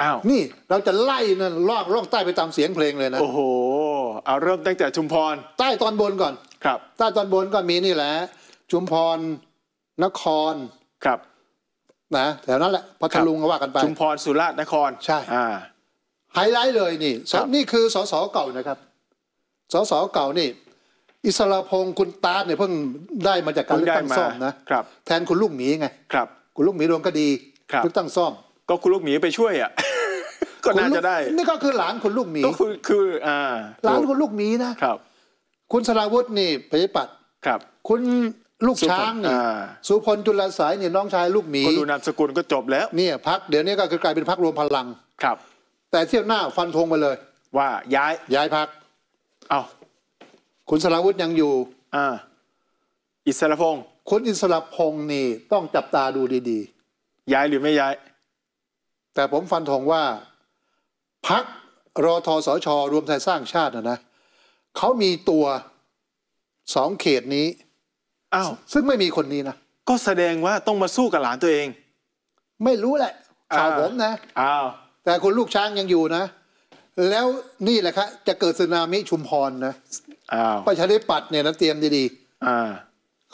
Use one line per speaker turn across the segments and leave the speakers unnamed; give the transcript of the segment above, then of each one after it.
อ้าวนี่เราจะไล่นั่นลอกล่องใต้ไปตามเสียงเพลงเลยนะโอ้โห เอาเริ่มตั้งแต่ชุมพรใต้ตอนบนก่อนครับใต้ตอนบนก็มีนี่แหละชุมพรนครครับนะแถวนั้นแหละพัทลุงก็ว่ากันไปชุมพรสุราษฎร์นครใช่อ่าไฮไลท์เลยนี่นี่คือสสเก่านะครับสสเก่านี่ อิสระพงศ์คุณตาเนี่ยเพิ่งได้มาจากการเลือกตั้งซ่อมนะครับแทนคุณลูกหมีไงครับ คุณลูกหมีดวงก็ดีเลือกตั้งซ่อม ก็คุณลูกหมีไปช่วยอ่ะก็น่าจะได้ นี่ก็คือหลานคุณลูกหมีก็คือคือ อ่า หลานคุณลูกหมีนะครับ คุณสราวุฒินี่ปฏิปัติครับคุณลูกช้างนี่สุพลจุลสายนี่น้องชายลูกหมีก็ดูนามสกุลก็จบแล้วเนี่ยพักเดี๋ยวนี้ก็คือกลายเป็นพักรวมพลังครับ แต่เที่ยวหน้าฟันธงไปเลย ว่า ย้าย ย้ายพักเอาคุณสราวุฒิยังอยู่ อ่า อิสระพงศ์คุณอิสระพงศ์นี่ ต้องจับตาดูดีๆย้ายหรือไม่ย้าย แต่ผมฟันธงว่าพักรอทอสอชอรวมไทยสร้างชาตินะนะเขามีตัวสองเขตนี้อ้าวซึ่งไม่มีคนนี้นะก็แสดงว่าต้องมาสู้กับหลานตัวเอง ไม่รู้แหละข่าวผมนะอ้าวแต่คุณลูกช้างยังอยู่นะแล้วนี่แหละครับจะเกิดสึนามิชุมพรนะอ้าวประชาธิปัตย์เนี่ยนะเตรียมดีๆอ่า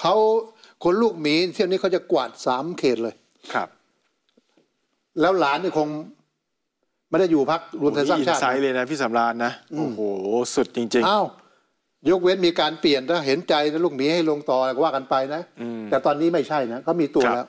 เขาคนลูกหมีเที่ยวนี้เขาจะกวาดสามเขตเลยครับ แล้วหลานเนี่ยคงไม่ได้อยู่พักรวมไทยสร้างชาติไซเลยนะพี่สำราญนะโอ้โหสุดจริงๆอ้าวยกเว้นมีการเปลี่ยนถ้าเห็นใจนะลูกหมีให้ลงต่อก็ว่ากันไปนะแต่ตอนนี้ไม่ใช่นะก็มีตัวแล้ว